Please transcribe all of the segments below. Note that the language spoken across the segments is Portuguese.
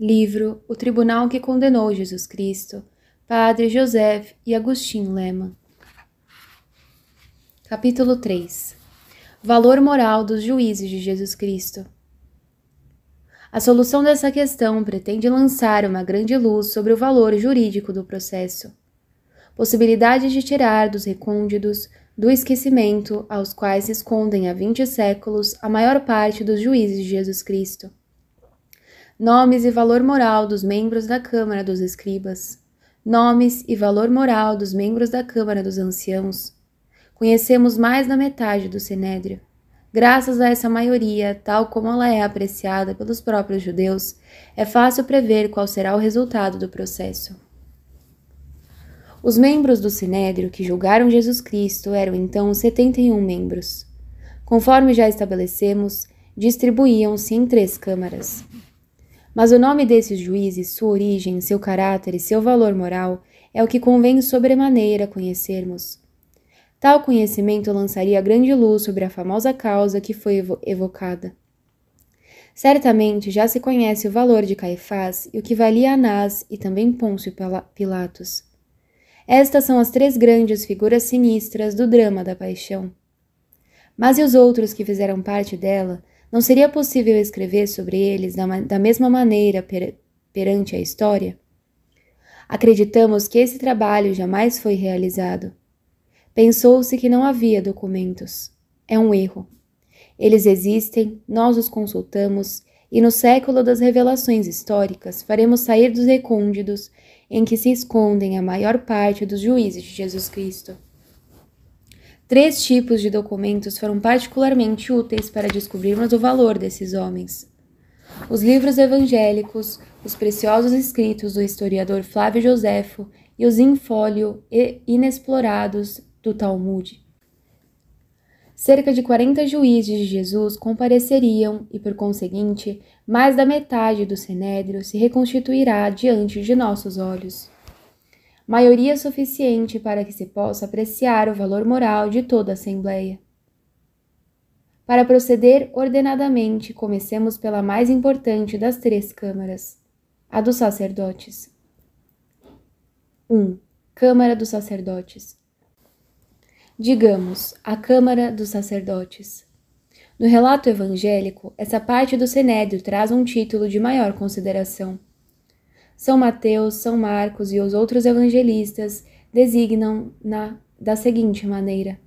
Livro O Tribunal que Condenou Jesus Cristo, Padre José e Agostinho Lema. Capítulo 3 Valor moral dos juízes de Jesus Cristo. A solução dessa questão pretende lançar uma grande luz sobre o valor jurídico do processo. possibilidade de tirar dos recônditos, do esquecimento aos quais se escondem há 20 séculos a maior parte dos juízes de Jesus Cristo nomes e valor moral dos membros da Câmara dos Escribas, nomes e valor moral dos membros da Câmara dos Anciãos. Conhecemos mais da metade do Sinédrio. Graças a essa maioria, tal como ela é apreciada pelos próprios judeus, é fácil prever qual será o resultado do processo. Os membros do Sinédrio que julgaram Jesus Cristo eram então 71 membros. Conforme já estabelecemos, distribuíam-se em três câmaras. Mas o nome desses juízes, sua origem, seu caráter e seu valor moral é o que convém sobremaneira conhecermos. Tal conhecimento lançaria grande luz sobre a famosa causa que foi evocada. Certamente já se conhece o valor de Caifás e o que valia Anás e também Pôncio Pilatos. Estas são as três grandes figuras sinistras do drama da paixão. Mas e os outros que fizeram parte dela, não seria possível escrever sobre eles da, da mesma maneira per, perante a história? Acreditamos que esse trabalho jamais foi realizado. Pensou-se que não havia documentos. É um erro. Eles existem, nós os consultamos, e no século das revelações históricas faremos sair dos recônditos em que se escondem a maior parte dos juízes de Jesus Cristo. Três tipos de documentos foram particularmente úteis para descobrirmos o valor desses homens: os livros evangélicos, os preciosos escritos do historiador Flávio Joséfo e os infólio e inexplorados do Talmud. Cerca de 40 juízes de Jesus compareceriam e, por conseguinte, mais da metade do Senédrio se reconstituirá diante de nossos olhos maioria suficiente para que se possa apreciar o valor moral de toda a Assembleia. Para proceder ordenadamente, comecemos pela mais importante das três câmaras, a dos sacerdotes. 1. Câmara dos Sacerdotes. Digamos, a Câmara dos Sacerdotes. No relato evangélico, essa parte do Senédrio traz um título de maior consideração. São Mateus, São Marcos e os outros evangelistas designam na da seguinte maneira: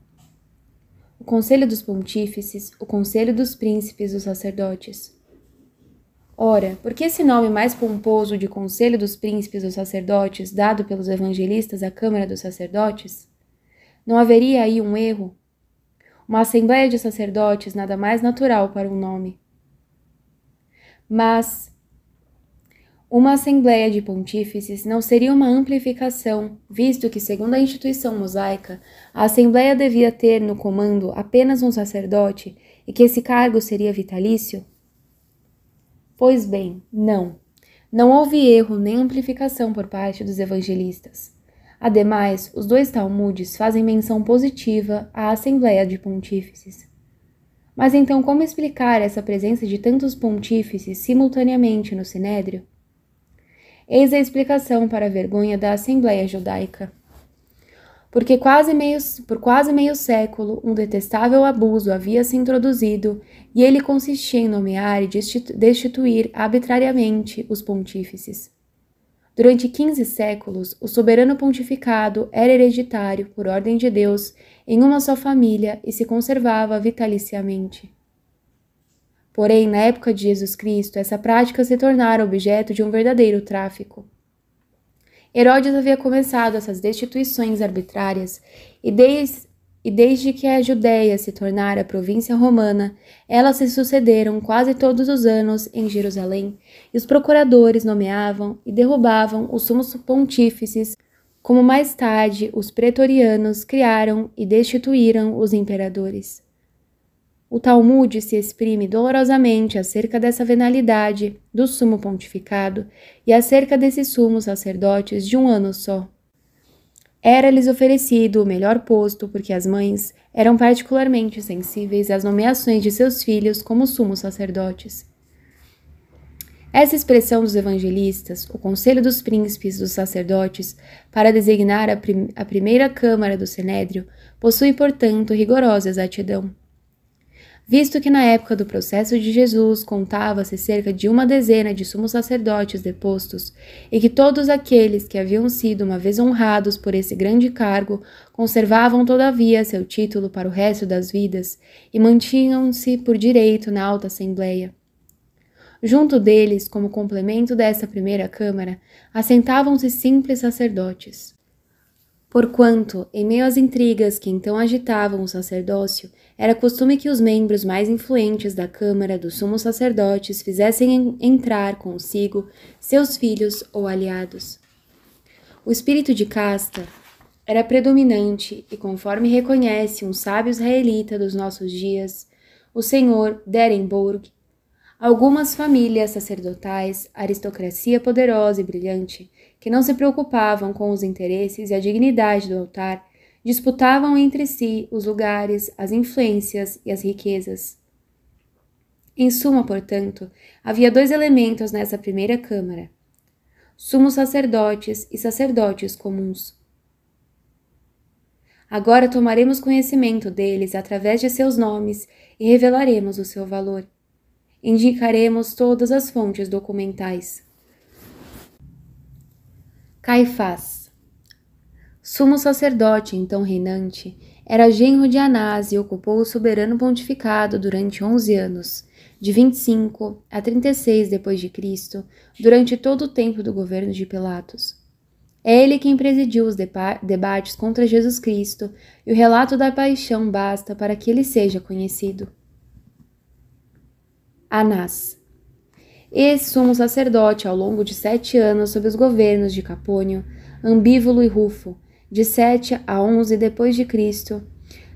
o Conselho dos Pontífices, o Conselho dos Príncipes dos Sacerdotes. Ora, por que esse nome mais pomposo de Conselho dos Príncipes dos Sacerdotes, dado pelos evangelistas à Câmara dos Sacerdotes? Não haveria aí um erro? Uma Assembleia de Sacerdotes nada mais natural para um nome. Mas, uma assembleia de pontífices não seria uma amplificação, visto que, segundo a instituição mosaica, a assembleia devia ter no comando apenas um sacerdote e que esse cargo seria vitalício? Pois bem, não. Não houve erro nem amplificação por parte dos evangelistas. Ademais, os dois Talmudes fazem menção positiva à assembleia de pontífices. Mas então, como explicar essa presença de tantos pontífices simultaneamente no Sinédrio? Eis a explicação para a vergonha da Assembleia Judaica. Porque quase meio, por quase meio século, um detestável abuso havia se introduzido, e ele consistia em nomear e destituir arbitrariamente os pontífices. Durante 15 séculos, o soberano pontificado era hereditário, por ordem de Deus, em uma só família e se conservava vitaliciamente. Porém, na época de Jesus Cristo, essa prática se tornara objeto de um verdadeiro tráfico. Herodes havia começado essas destituições arbitrárias e, e desde que a Judéia se tornara província romana, elas se sucederam quase todos os anos em Jerusalém, e os procuradores nomeavam e derrubavam os sumos pontífices, como mais tarde os pretorianos criaram e destituíram os imperadores. O Talmud se exprime dolorosamente acerca dessa venalidade do sumo pontificado e acerca desses sumos sacerdotes de um ano só. Era-lhes oferecido o melhor posto porque as mães eram particularmente sensíveis às nomeações de seus filhos como sumos sacerdotes. Essa expressão dos evangelistas, o conselho dos príncipes dos sacerdotes, para designar a, prim a primeira câmara do Senédrio, possui, portanto, rigorosa exatidão visto que na época do processo de Jesus contava-se cerca de uma dezena de sumos sacerdotes depostos, e que todos aqueles que haviam sido uma vez honrados por esse grande cargo conservavam todavia seu título para o resto das vidas e mantinham-se por direito na alta assembleia. Junto deles, como complemento dessa primeira câmara, assentavam-se simples sacerdotes. Porquanto, em meio às intrigas que então agitavam o sacerdócio, era costume que os membros mais influentes da Câmara dos Sumos Sacerdotes fizessem entrar consigo seus filhos ou aliados. O espírito de casta era predominante e, conforme reconhece um sábio israelita dos nossos dias, o senhor derenburg algumas famílias sacerdotais, aristocracia poderosa e brilhante, que não se preocupavam com os interesses e a dignidade do altar, disputavam entre si os lugares, as influências e as riquezas. Em suma, portanto, havia dois elementos nessa primeira Câmara: sumos sacerdotes e sacerdotes comuns. Agora tomaremos conhecimento deles através de seus nomes e revelaremos o seu valor. Indicaremos todas as fontes documentais. Caifás. Sumo sacerdote, então reinante, era genro de Anás e ocupou o soberano pontificado durante 11 anos, de 25 a 36 depois de Cristo, durante todo o tempo do governo de Pilatos. É ele quem presidiu os debates contra Jesus Cristo, e o relato da paixão basta para que ele seja conhecido. Anás esse sumo sacerdote ao longo de sete anos sob os governos de Capônio, Ambívolo e Rufo, de 7 a 11 depois de Cristo.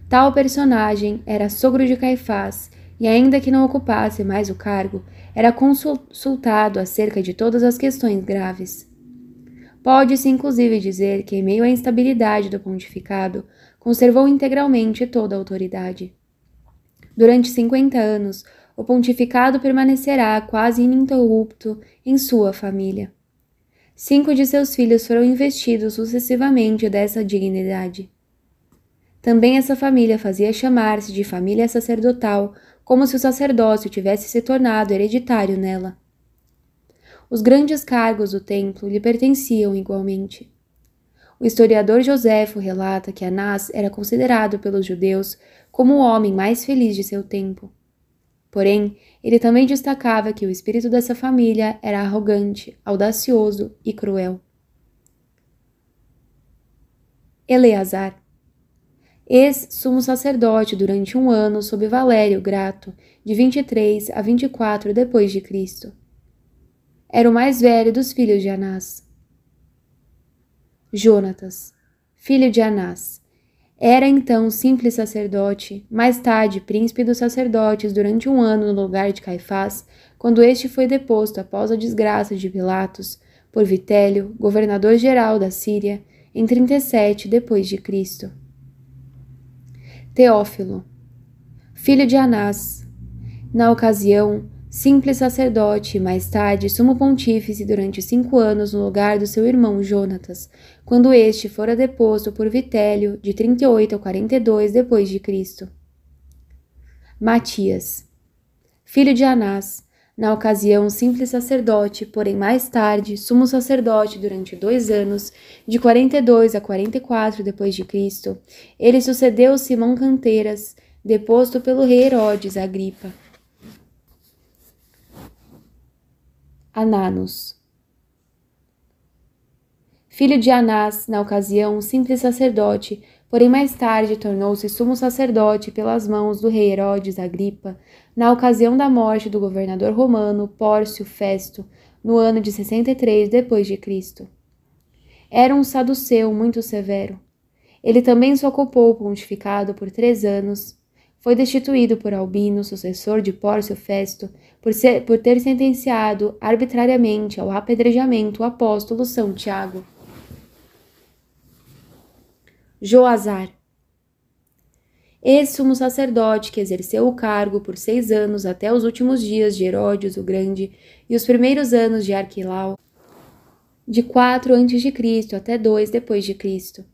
Tal personagem era sogro de Caifás e ainda que não ocupasse mais o cargo, era consultado acerca de todas as questões graves. Pode-se inclusive dizer que, em meio à instabilidade do pontificado, conservou integralmente toda a autoridade. Durante 50 anos, o pontificado permanecerá quase ininterrupto em sua família. Cinco de seus filhos foram investidos sucessivamente dessa dignidade. Também essa família fazia chamar-se de família sacerdotal, como se o sacerdócio tivesse se tornado hereditário nela. Os grandes cargos do templo lhe pertenciam igualmente. O historiador Joséfo relata que Anás era considerado pelos judeus como o homem mais feliz de seu tempo. Porém, ele também destacava que o espírito dessa família era arrogante, audacioso e cruel. Eleazar ex-sumo sacerdote durante um ano sob Valério Grato, de 23 a 24 depois de Cristo. Era o mais velho dos filhos de Anás. Jônatas, filho de Anás, era então simples sacerdote, mais tarde príncipe dos sacerdotes durante um ano no lugar de Caifás, quando este foi deposto após a desgraça de Pilatos, por Vitélio, governador-geral da Síria, em 37 depois de Cristo. Teófilo, filho de Anás. Na ocasião, simples sacerdote, mais tarde sumo pontífice durante cinco anos no lugar do seu irmão Jonatas, quando este fora deposto por Vitélio de 38 a 42 depois de Cristo. Matias, filho de Anás, na ocasião simples sacerdote, porém mais tarde sumo sacerdote durante dois anos, de 42 a 44 depois de Cristo, ele sucedeu Simão Canteiras, deposto pelo rei Herodes Agripa Ananos. Filho de Anás, na ocasião um simples sacerdote, porém mais tarde tornou-se sumo sacerdote pelas mãos do rei Herodes Agripa, na ocasião da morte do governador romano Pórcio Festo, no ano de 63 depois de Cristo. Era um saduceu muito severo. Ele também se ocupou o pontificado por três anos, foi destituído por Albino, sucessor de Pórcio Festo, por, ser, por ter sentenciado arbitrariamente ao apedrejamento o apóstolo São Tiago. Joazar. Esse sumo sacerdote que exerceu o cargo por seis anos até os últimos dias de Herodes o Grande e os primeiros anos de Arquilau, de 4 a.C. até 2 d.C.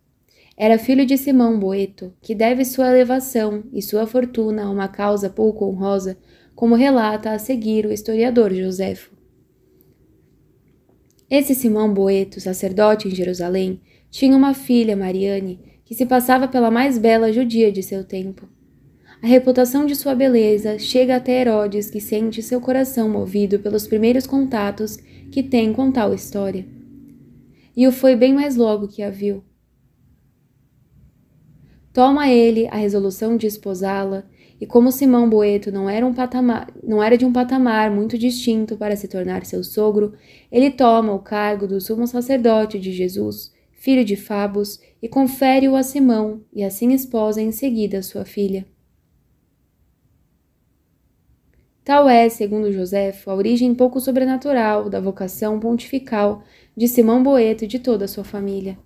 Era filho de Simão Boeto, que deve sua elevação e sua fortuna a uma causa pouco honrosa, como relata a seguir o historiador Josefo. Esse Simão Boeto, sacerdote em Jerusalém, tinha uma filha, Mariane, que se passava pela mais bela judia de seu tempo. A reputação de sua beleza chega até Herodes, que sente seu coração movido pelos primeiros contatos que tem com tal história. E o foi bem mais logo que a viu. Toma ele a resolução de esposá-la e como Simão Boeto não era, um patamar, não era de um patamar muito distinto para se tornar seu sogro, ele toma o cargo do sumo sacerdote de Jesus, filho de Fabos, e confere-o a Simão, e assim esposa em seguida sua filha. Tal é, segundo Joséfo, a origem pouco sobrenatural da vocação pontifical de Simão Boeto e de toda a sua família.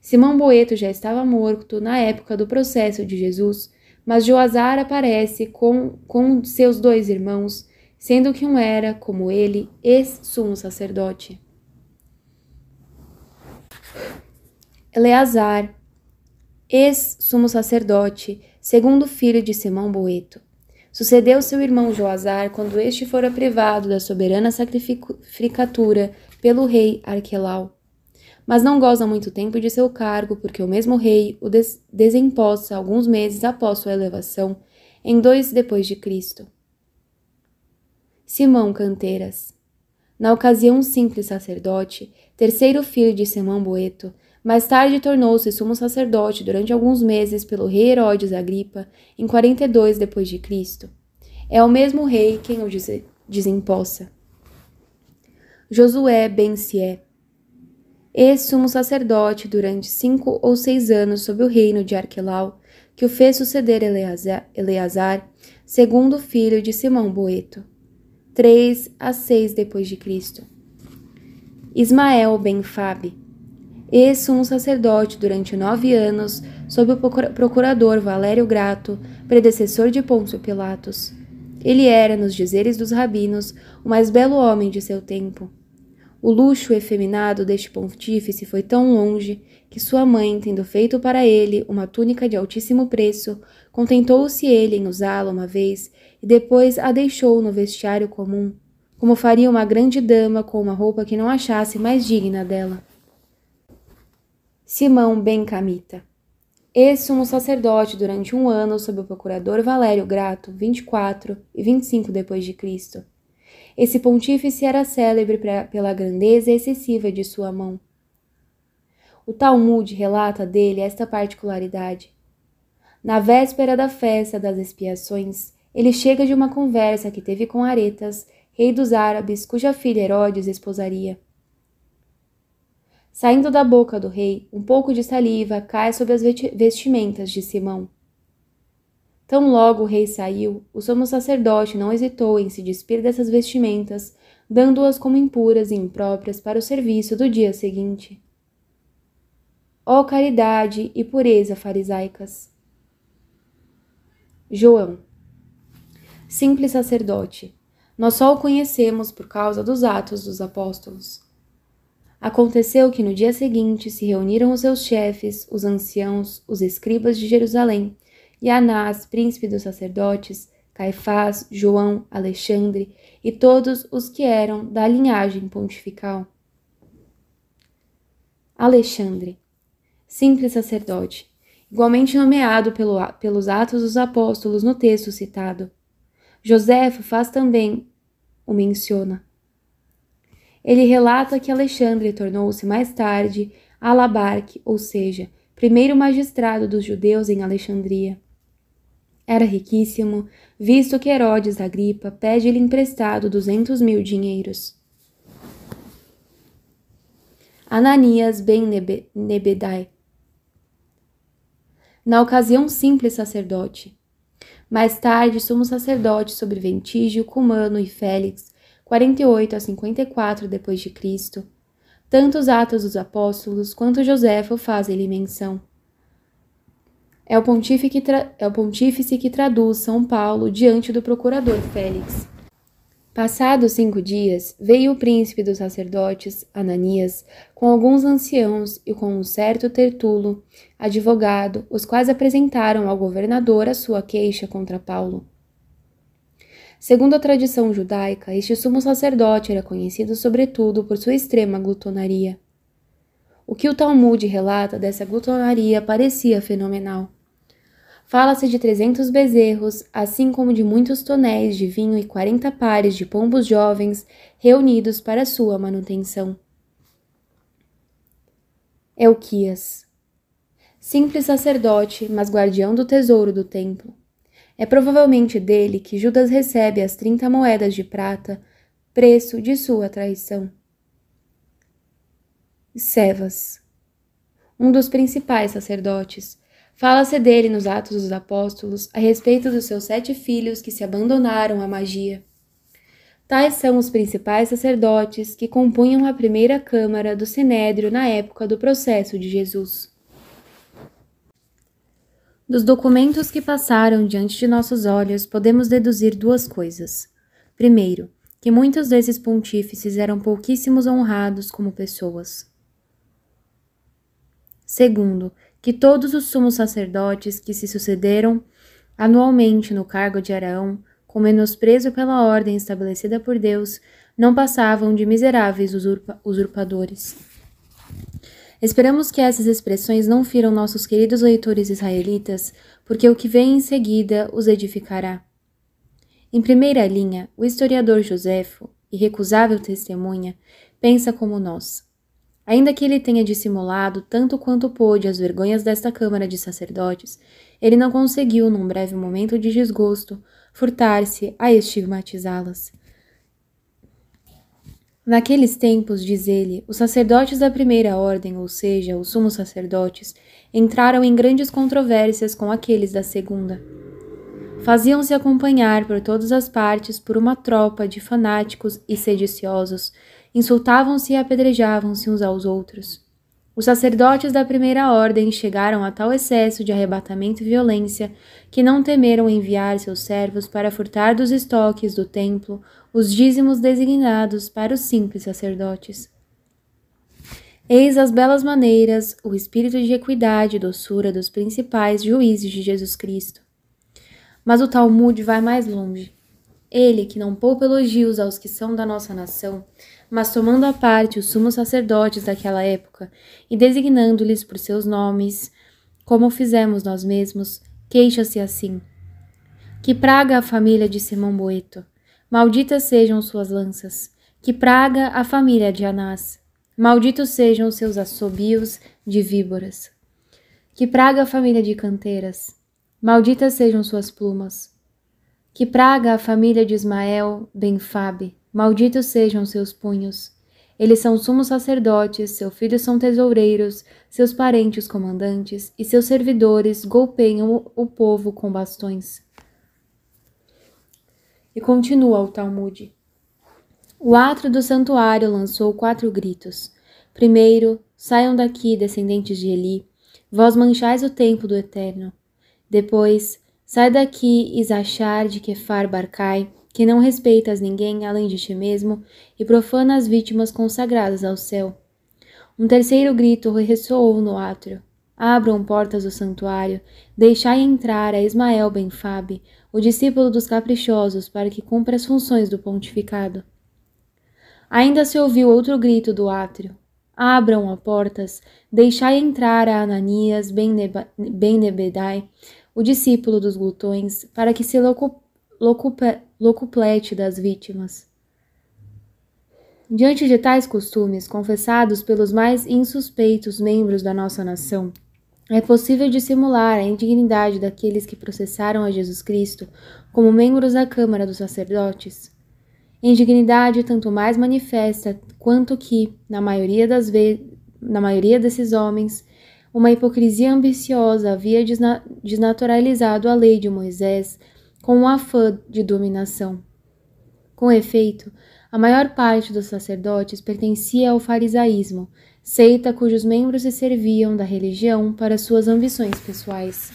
Simão Boeto já estava morto na época do processo de Jesus, mas Joazar aparece com, com seus dois irmãos, sendo que um era, como ele, ex-sumo sacerdote. Eleazar, ex-sumo sacerdote, segundo filho de Simão Boeto. Sucedeu seu irmão Joazar quando este fora privado da soberana sacrificatura pelo rei Arquelau mas não goza muito tempo de seu cargo porque o mesmo rei o des alguns meses após sua elevação, em 2 depois de Cristo. Simão Canteiras. Na ocasião simples sacerdote, terceiro filho de Simão Boeto, mais tarde tornou-se sumo sacerdote durante alguns meses pelo rei Herodes Agripa, em 42 depois de Cristo. É o mesmo rei quem o desempossa. Josué Ben-Sié e sumo sacerdote durante cinco ou seis anos sob o reino de Arquelau, que o fez suceder Eleazar, segundo filho de Simão Boeto. 3 a 6 depois de Cristo. Ismael ben Fabe, e sumo sacerdote durante nove anos sob o procurador Valério Grato, predecessor de Pôncio Pilatos. Ele era, nos dizeres dos rabinos, o mais belo homem de seu tempo o luxo efeminado deste pontífice foi tão longe que sua mãe, tendo feito para ele uma túnica de altíssimo preço, contentou-se ele em usá-la uma vez e depois a deixou no vestiário comum, como faria uma grande dama com uma roupa que não achasse mais digna dela. Simão Ben Camita Esse um sacerdote durante um ano sob o procurador Valério Grato, 24 e 25 depois de Cristo esse pontífice era célebre pra, pela grandeza excessiva de sua mão. O Talmud relata dele esta particularidade. Na véspera da festa das expiações, ele chega de uma conversa que teve com Aretas, rei dos árabes, cuja filha Herodes esposaria. Saindo da boca do rei, um pouco de saliva cai sobre as vestimentas de Simão. Tão logo o rei saiu, o sumo sacerdote não hesitou em se despir dessas vestimentas, dando-as como impuras e impróprias para o serviço do dia seguinte. Ó oh, caridade e pureza farisaicas! João, simples sacerdote, nós só o conhecemos por causa dos atos dos apóstolos. Aconteceu que no dia seguinte se reuniram os seus chefes, os anciãos, os escribas de Jerusalém, e Anás, príncipe dos sacerdotes, Caifás, João, Alexandre e todos os que eram da linhagem pontifical. Alexandre, simples sacerdote, igualmente nomeado pelo, pelos Atos dos Apóstolos no texto citado. Josefo faz também o menciona. Ele relata que Alexandre tornou-se mais tarde Alabarque, ou seja, primeiro magistrado dos judeus em Alexandria. Era riquíssimo, visto que Herodes Agripa pede-lhe emprestado duzentos mil dinheiros. Ananias ben Nebedai. Na ocasião, simples sacerdote. Mais tarde, somos sacerdote sobre Ventígio, Cumano e Félix, 48 a 54 depois de Cristo. Tanto os Atos dos Apóstolos quanto Josefa fazem-lhe menção. É o, pontífice é o pontífice que traduz São Paulo diante do procurador Félix. Passados cinco dias, veio o príncipe dos sacerdotes, Ananias, com alguns anciãos e com um certo Tertulo, advogado, os quais apresentaram ao governador a sua queixa contra Paulo. Segundo a tradição judaica, este sumo sacerdote era conhecido sobretudo por sua extrema glutonaria. O que o Talmud relata dessa glutonaria parecia fenomenal. Fala-se de 300 bezerros, assim como de muitos tonéis de vinho e 40 pares de pombos jovens reunidos para sua manutenção. Elquias Simples sacerdote, mas guardião do tesouro do templo. É provavelmente dele que Judas recebe as 30 moedas de prata, preço de sua traição. Sevas, um dos principais sacerdotes. Fala-se dele nos Atos dos Apóstolos a respeito dos seus sete filhos que se abandonaram à magia. Tais são os principais sacerdotes que compunham a primeira Câmara do Sinédrio na época do processo de Jesus. Dos documentos que passaram diante de nossos olhos, podemos deduzir duas coisas. Primeiro, que muitos desses pontífices eram pouquíssimos honrados como pessoas. Segundo, que todos os sumos sacerdotes que se sucederam anualmente no cargo de Araão, com menosprezo pela ordem estabelecida por Deus, não passavam de miseráveis usurpa usurpadores. Esperamos que essas expressões não firam nossos queridos leitores israelitas, porque o que vem em seguida os edificará. Em primeira linha, o historiador Josefo, irrecusável testemunha, pensa como nós. Ainda que ele tenha dissimulado tanto quanto pôde as vergonhas desta Câmara de Sacerdotes, ele não conseguiu, num breve momento de desgosto, furtar-se a estigmatizá-las. Naqueles tempos, diz ele, os sacerdotes da primeira ordem, ou seja, os sumos sacerdotes, entraram em grandes controvérsias com aqueles da segunda. Faziam-se acompanhar por todas as partes por uma tropa de fanáticos e sediciosos Insultavam-se e apedrejavam-se uns aos outros. Os sacerdotes da primeira ordem chegaram a tal excesso de arrebatamento e violência que não temeram enviar seus servos para furtar dos estoques do templo os dízimos designados para os simples sacerdotes. Eis as belas maneiras, o espírito de equidade e doçura dos principais juízes de Jesus Cristo. Mas o Talmud vai mais longe. Ele, que não poupa elogios aos que são da nossa nação, mas tomando à parte os sumos sacerdotes daquela época e designando-lhes por seus nomes, como fizemos nós mesmos, queixa-se assim. Que praga a família de Simão Boeto, malditas sejam suas lanças, que praga a família de Anás, malditos sejam seus assobios de víboras. Que praga a família de canteiras, malditas sejam suas plumas. Que praga a família de Ismael, Benfabe, Malditos sejam seus punhos. Eles são sumos sacerdotes, seus filhos são tesoureiros, seus parentes comandantes, e seus servidores golpeiam o povo com bastões. E continua o Talmud. O átrio do santuário lançou quatro gritos. Primeiro, saiam daqui, descendentes de Eli, vós manchais o tempo do Eterno. Depois, sai daqui, Isachar de Kefar Barcai, que não respeitas ninguém além de ti mesmo e profana as vítimas consagradas ao céu. Um terceiro grito ressoou no átrio. Abram portas do santuário, deixai entrar a Ismael Ben Fabe, o discípulo dos caprichosos, para que cumpra as funções do pontificado. Ainda se ouviu outro grito do átrio. Abram as portas, deixai entrar a Ananias Ben, Nebedai, o discípulo dos glutões, para que se locupe, locupe locuplete das vítimas. Diante de tais costumes, confessados pelos mais insuspeitos membros da nossa nação, é possível dissimular a indignidade daqueles que processaram a Jesus Cristo como membros da Câmara dos Sacerdotes. Indignidade tanto mais manifesta quanto que, na maioria, das ve na maioria desses homens, uma hipocrisia ambiciosa havia desna desnaturalizado a lei de Moisés, com um afã de dominação. Com efeito, a maior parte dos sacerdotes pertencia ao farisaísmo, seita cujos membros se serviam da religião para suas ambições pessoais.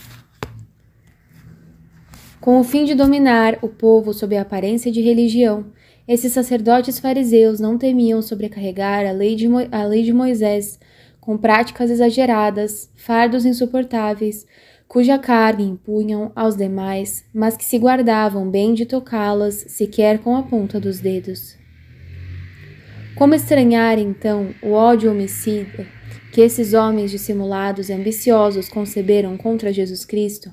Com o fim de dominar o povo sob a aparência de religião, esses sacerdotes fariseus não temiam sobrecarregar a lei de, a lei de Moisés com práticas exageradas, fardos insuportáveis, cuja carga impunham aos demais, mas que se guardavam bem de tocá-las sequer com a ponta dos dedos. Como estranhar, então, o ódio homicida que esses homens dissimulados e ambiciosos conceberam contra Jesus Cristo?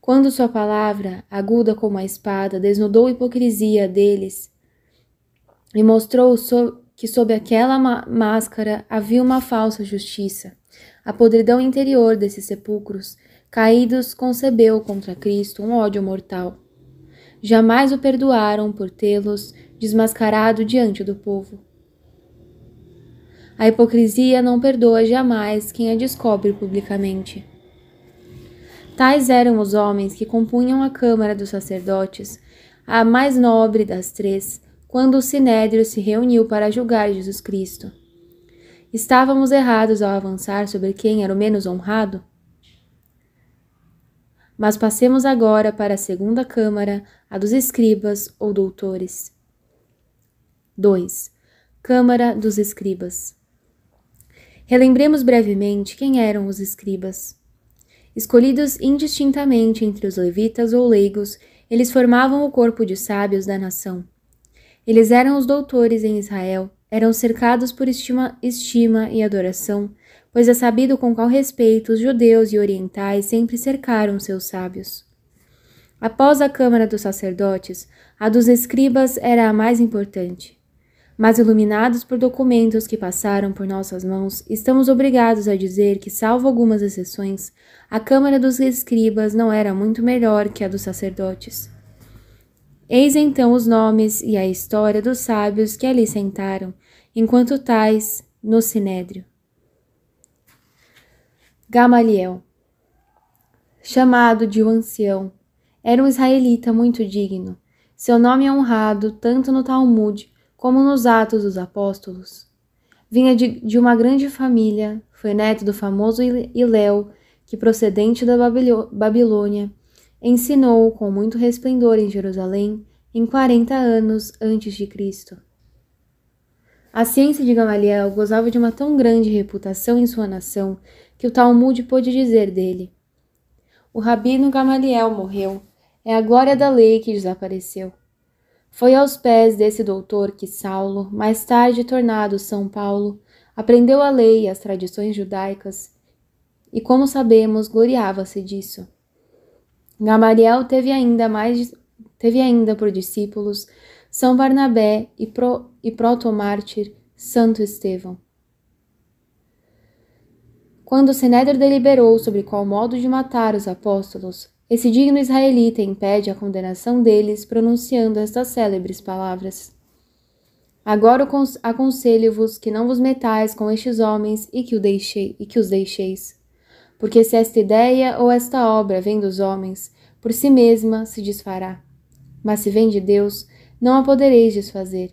Quando sua palavra, aguda como a espada, desnudou a hipocrisia deles e mostrou so que sob aquela máscara havia uma falsa justiça. A podridão interior desses sepulcros caídos concebeu contra Cristo um ódio mortal. Jamais o perdoaram por tê-los desmascarado diante do povo. A hipocrisia não perdoa jamais quem a descobre publicamente. Tais eram os homens que compunham a Câmara dos Sacerdotes, a mais nobre das três, quando o sinédrio se reuniu para julgar Jesus Cristo. Estávamos errados ao avançar sobre quem era o menos honrado? Mas passemos agora para a segunda câmara, a dos escribas ou doutores. 2. Câmara dos Escribas. Relembremos brevemente quem eram os escribas. Escolhidos indistintamente entre os levitas ou leigos, eles formavam o corpo de sábios da nação. Eles eram os doutores em Israel, eram cercados por estima, estima e adoração, pois é sabido com qual respeito os judeus e orientais sempre cercaram seus sábios. Após a Câmara dos Sacerdotes, a dos escribas era a mais importante. Mas, iluminados por documentos que passaram por nossas mãos, estamos obrigados a dizer que, salvo algumas exceções, a Câmara dos Escribas não era muito melhor que a dos sacerdotes. Eis então os nomes e a história dos sábios que ali sentaram, enquanto tais no sinédrio. Gamaliel, chamado de o ancião, era um israelita muito digno. Seu nome é honrado tanto no Talmud como nos Atos dos Apóstolos. Vinha de, de uma grande família, foi neto do famoso Iléu, que procedente da Babilônia, ensinou com muito resplendor em Jerusalém em 40 anos antes de Cristo. A ciência de Gamaliel gozava de uma tão grande reputação em sua nação que o Talmud pôde dizer dele: O rabino Gamaliel morreu, é a glória da lei que desapareceu. Foi aos pés desse doutor que Saulo, mais tarde tornado São Paulo, aprendeu a lei e as tradições judaicas, e como sabemos, gloriava-se disso. Gamaliel teve ainda mais teve ainda por discípulos São Barnabé e, pro, e protomártir Santo Estevão. Quando o deliberou sobre qual modo de matar os apóstolos, esse digno israelita impede a condenação deles pronunciando estas célebres palavras. Agora aconselho-vos que não vos metais com estes homens e que, deixei, e que os deixeis porque se esta ideia ou esta obra vem dos homens, por si mesma se desfará. Mas se vem de Deus, não a podereis desfazer.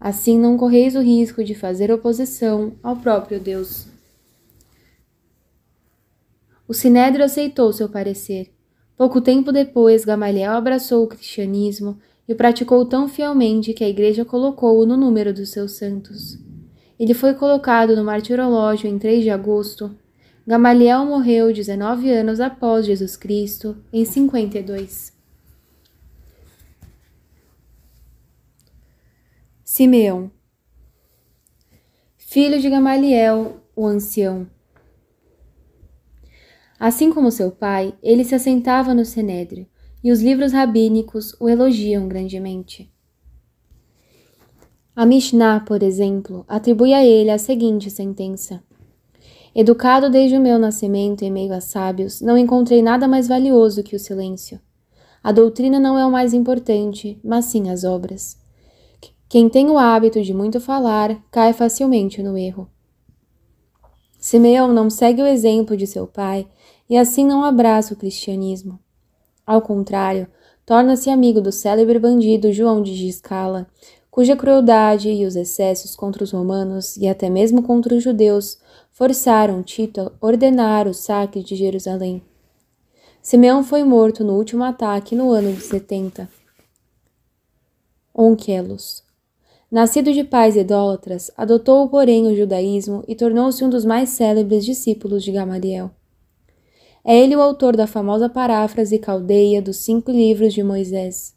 Assim não correis o risco de fazer oposição ao próprio Deus. O Sinédrio aceitou seu parecer. Pouco tempo depois, Gamaliel abraçou o cristianismo e o praticou tão fielmente que a igreja colocou-o no número dos seus santos. Ele foi colocado no martirológio em 3 de agosto Gamaliel morreu 19 anos após Jesus Cristo, em 52. Simeão, filho de Gamaliel, o ancião. Assim como seu pai, ele se assentava no Senedre, e os livros rabínicos o elogiam grandemente. A Mishnah, por exemplo, atribui a ele a seguinte sentença: Educado desde o meu nascimento em meio a sábios, não encontrei nada mais valioso que o silêncio. A doutrina não é o mais importante, mas sim as obras. Quem tem o hábito de muito falar cai facilmente no erro. Simeão não segue o exemplo de seu pai e assim não abraça o cristianismo. Ao contrário, torna-se amigo do célebre bandido João de Giscala, cuja crueldade e os excessos contra os romanos e até mesmo contra os judeus forçaram Tito a ordenar o saque de Jerusalém. Simeão foi morto no último ataque no ano de 70. Onkelos. Nascido de pais idólatras, adotou, porém, o judaísmo e tornou-se um dos mais célebres discípulos de Gamaliel. É ele o autor da famosa paráfrase caldeia dos cinco livros de Moisés.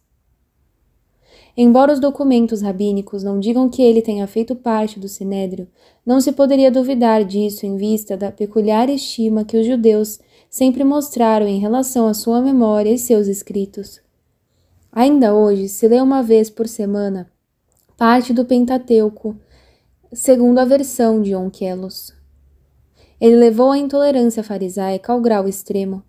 Embora os documentos rabínicos não digam que ele tenha feito parte do sinédrio, não se poderia duvidar disso em vista da peculiar estima que os judeus sempre mostraram em relação à sua memória e seus escritos. Ainda hoje se lê uma vez por semana parte do Pentateuco, segundo a versão de Onkelos. Ele levou a intolerância farisaica ao grau extremo.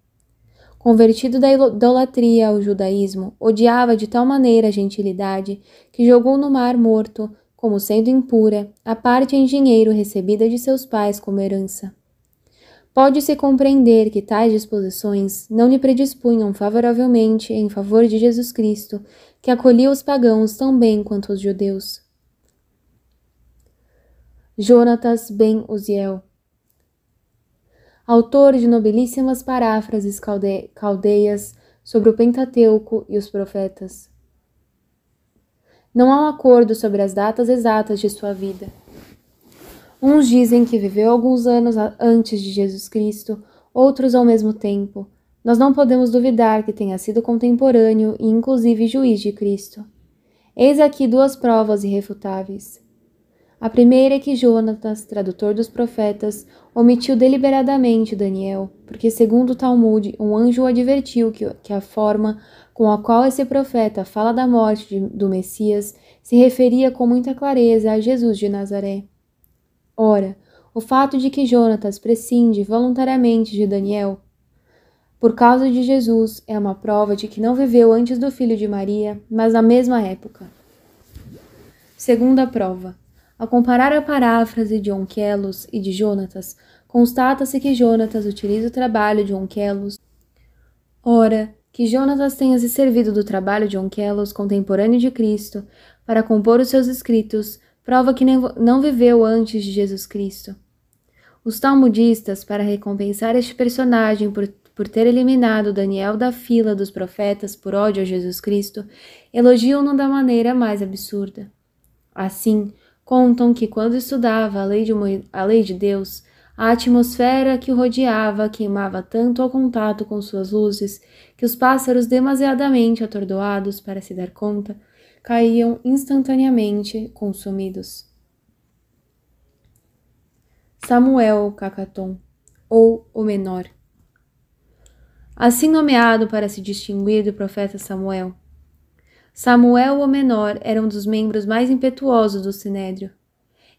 Convertido da idolatria ao judaísmo, odiava de tal maneira a gentilidade que jogou no mar morto, como sendo impura, a parte em dinheiro recebida de seus pais como herança. Pode-se compreender que tais disposições não lhe predispunham favoravelmente em favor de Jesus Cristo, que acolhia os pagãos tão bem quanto os judeus. Jonatas ben Uziel autor de nobilíssimas paráfrases calde caldeias sobre o Pentateuco e os profetas. Não há um acordo sobre as datas exatas de sua vida. Uns dizem que viveu alguns anos antes de Jesus Cristo, outros ao mesmo tempo. Nós não podemos duvidar que tenha sido contemporâneo e, inclusive, juiz de Cristo. Eis aqui duas provas irrefutáveis. A primeira é que Jonatas, tradutor dos profetas, omitiu deliberadamente Daniel, porque, segundo o Talmud, um anjo advertiu que, a forma com a qual esse profeta fala da morte do Messias se referia com muita clareza a Jesus de Nazaré. Ora, o fato de que Jonatas prescinde voluntariamente de Daniel por causa de Jesus é uma prova de que não viveu antes do filho de Maria, mas na mesma época. Segunda prova. Ao comparar a paráfrase de Onkelos e de Jonatas, constata-se que Jonatas utiliza o trabalho de Onkelos. Ora, que Jonatas tenha se servido do trabalho de Onkelos, contemporâneo de Cristo, para compor os seus escritos, prova que não viveu antes de Jesus Cristo. Os talmudistas, para recompensar este personagem por, por ter eliminado Daniel da fila dos profetas por ódio a Jesus Cristo, elogiam-no da maneira mais absurda. Assim, Contam que quando estudava a lei de, a lei de Deus, a atmosfera que o rodeava queimava tanto ao contato com suas luzes que os pássaros, demasiadamente atordoados para se dar conta, caíam instantaneamente consumidos. Samuel Cacaton, ou o Menor. Assim nomeado para se distinguir do profeta Samuel, Samuel o Menor era um dos membros mais impetuosos do Sinédrio.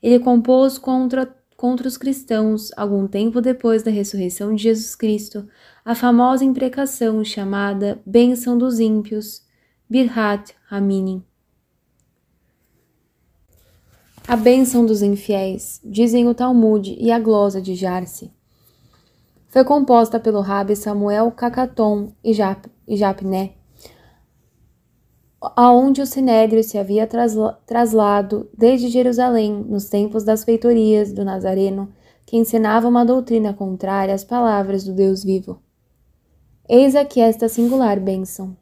Ele compôs contra, contra os cristãos, algum tempo depois da ressurreição de Jesus Cristo, a famosa imprecação chamada Bênção dos Ímpios, Birhat Haminim. A bênção dos infiéis, dizem o Talmud e a glosa de Jarse. Foi composta pelo Rabi Samuel Cacaton e Japné, aonde o Sinédrio se havia trasla traslado desde Jerusalém nos tempos das feitorias do Nazareno, que ensinava uma doutrina contrária às palavras do Deus vivo. Eis aqui esta singular bênção.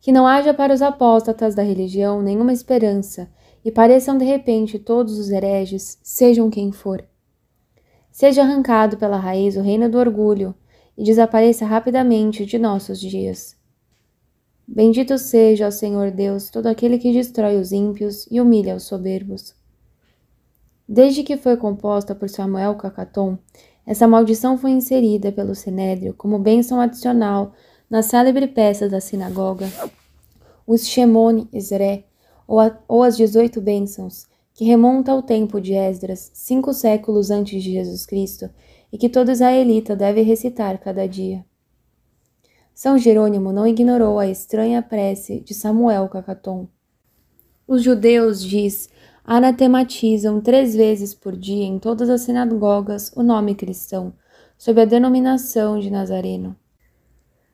Que não haja para os apóstatas da religião nenhuma esperança, e pareçam de repente todos os hereges, sejam quem for. Seja arrancado pela raiz o reino do orgulho, e desapareça rapidamente de nossos dias Bendito seja, ó Senhor Deus, todo aquele que destrói os ímpios e humilha os soberbos. Desde que foi composta por Samuel Cacaton, essa maldição foi inserida pelo Sinédrio como bênção adicional na célebre peça da sinagoga, os Shemone Esré, ou, ou as 18 bênçãos, que remonta ao tempo de Esdras, cinco séculos antes de Jesus Cristo, e que todo israelita deve recitar cada dia. São Jerônimo não ignorou a estranha prece de Samuel Cacaton. Os judeus, diz, anatematizam três vezes por dia em todas as sinagogas o nome cristão, sob a denominação de Nazareno.